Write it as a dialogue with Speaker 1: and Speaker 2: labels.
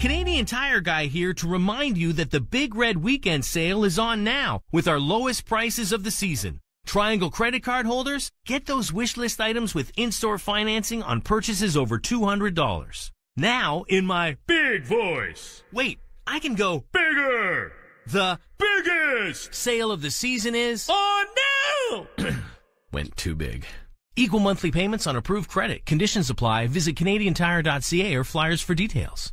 Speaker 1: Canadian Tire Guy here to remind you that the Big Red Weekend Sale is on now with our lowest prices of the season. Triangle credit card holders, get those wish list items with in-store financing on purchases over $200. Now, in my big voice. Wait, I can go bigger. The biggest sale of the season is on now.
Speaker 2: Went too big. Equal
Speaker 1: monthly payments on approved credit. Conditions apply. Visit CanadianTire.ca or flyers for details.